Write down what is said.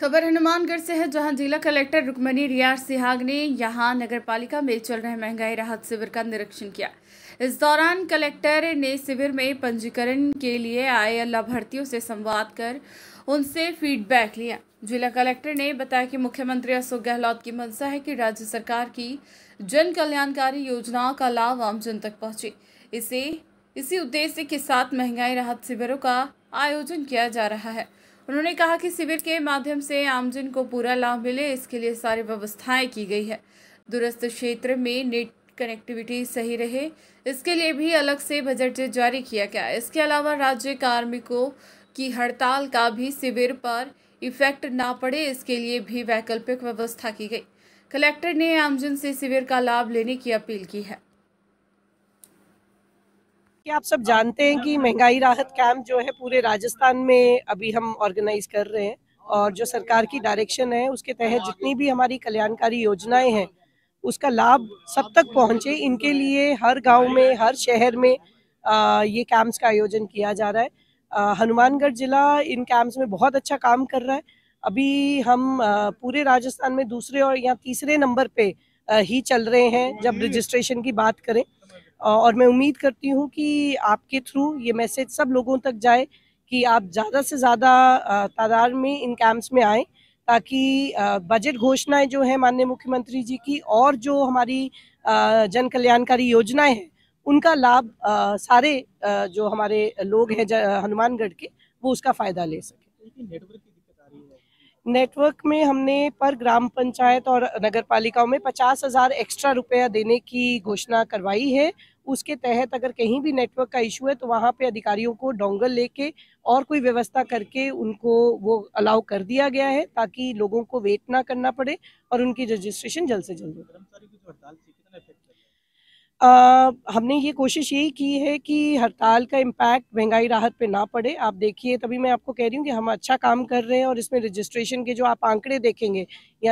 खबर हनुमानगढ़ से है जहां जिला कलेक्टर रुकमणी रियाज सिहाग ने यहां नगर पालिका में चल रहे महंगाई राहत शिविर का निरीक्षण किया इस दौरान कलेक्टर ने शिविर में पंजीकरण के लिए आए लाभार्थियों से संवाद कर उनसे फीडबैक लिया जिला कलेक्टर ने बताया कि मुख्यमंत्री अशोक गहलोत की मंशा है कि राज्य सरकार की जन कल्याणकारी योजनाओं का लाभ आमजन तक पहुंचे इसे इसी उद्देश्य के साथ महंगाई राहत शिविरों का आयोजन किया जा रहा है उन्होंने कहा कि शिविर के माध्यम से आमजन को पूरा लाभ मिले इसके लिए सारी व्यवस्थाएं की गई है दूरस्थ क्षेत्र में नेट कनेक्टिविटी सही रहे इसके लिए भी अलग से बजट जारी किया गया इसके अलावा राज्य कार्मिकों की हड़ताल का भी शिविर पर इफेक्ट ना पड़े इसके लिए भी वैकल्पिक व्यवस्था की गई कलेक्टर ने आमजन से शिविर का लाभ लेने की अपील की है कि आप सब जानते हैं कि महंगाई राहत कैंप जो है पूरे राजस्थान में अभी हम ऑर्गेनाइज कर रहे हैं और जो सरकार की डायरेक्शन है उसके तहत जितनी भी हमारी कल्याणकारी योजनाएं हैं उसका लाभ सब तक पहुंचे इनके लिए हर गांव में हर शहर में आ, ये कैंप्स का आयोजन किया जा रहा है हनुमानगढ़ जिला इन कैंप्स में बहुत अच्छा काम कर रहा है अभी हम आ, पूरे राजस्थान में दूसरे और या तीसरे नंबर पे आ, ही चल रहे हैं जब रजिस्ट्रेशन की बात करें और मैं उम्मीद करती हूँ कि आपके थ्रू ये मैसेज सब लोगों तक जाए कि आप ज़्यादा से ज़्यादा तादाद में इन कैंप्स में आएँ ताकि बजट घोषणाएं जो है माननीय मुख्यमंत्री जी की और जो हमारी जन कल्याणकारी योजनाएं हैं उनका लाभ सारे जो हमारे लोग हैं हनुमानगढ़ के वो उसका फ़ायदा ले सकें नेटवर्क में हमने पर ग्राम पंचायत और नगर पालिकाओं में पचास हज़ार एक्स्ट्रा रुपया देने की घोषणा करवाई है उसके तहत अगर कहीं भी नेटवर्क का इशू है तो वहाँ पे अधिकारियों को डोंगल लेके और कोई व्यवस्था करके उनको वो अलाउ कर दिया गया है ताकि लोगों को वेट ना करना पड़े और उनकी रजिस्ट्रेशन जल्द से जल्द हो हमने ये कोशिश यही की है कि हड़ताल का इम्पैक्ट महंगाई राहत पे ना पड़े आप देखिए तभी मैं आपको कह रही हूँ कि हम अच्छा काम कर रहे हैं और इसमें रजिस्ट्रेशन के जो आप आंकड़े देखेंगे या